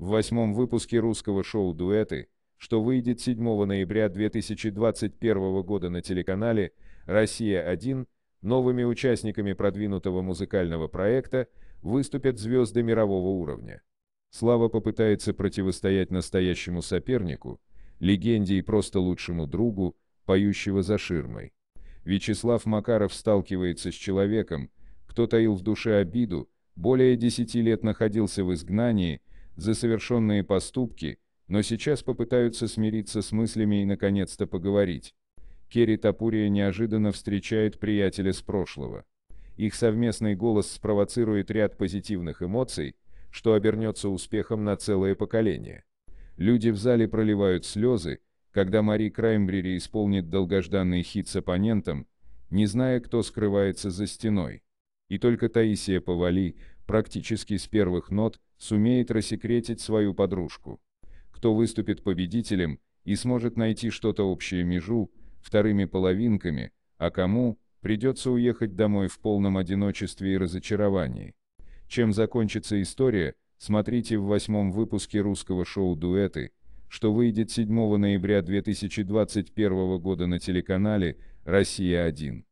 в восьмом выпуске русского шоу «Дуэты», что выйдет 7 ноября 2021 года на телеканале «Россия-1», новыми участниками продвинутого музыкального проекта выступят звезды мирового уровня. Слава попытается противостоять настоящему сопернику, легенде и просто лучшему другу, поющего за ширмой. Вячеслав Макаров сталкивается с человеком, кто таил в душе обиду, более 10 лет находился в изгнании – за совершенные поступки, но сейчас попытаются смириться с мыслями и наконец-то поговорить. Керри Тапурия неожиданно встречает приятеля с прошлого. Их совместный голос спровоцирует ряд позитивных эмоций, что обернется успехом на целое поколение. Люди в зале проливают слезы, когда Мари Краймбрери исполнит долгожданный хит с оппонентом, не зная, кто скрывается за стеной. И только Таисия Павали, практически с первых нот, сумеет рассекретить свою подружку. Кто выступит победителем и сможет найти что-то общее межу, вторыми половинками, а кому придется уехать домой в полном одиночестве и разочаровании. Чем закончится история, смотрите в восьмом выпуске русского шоу «Дуэты», что выйдет 7 ноября 2021 года на телеканале «Россия-1».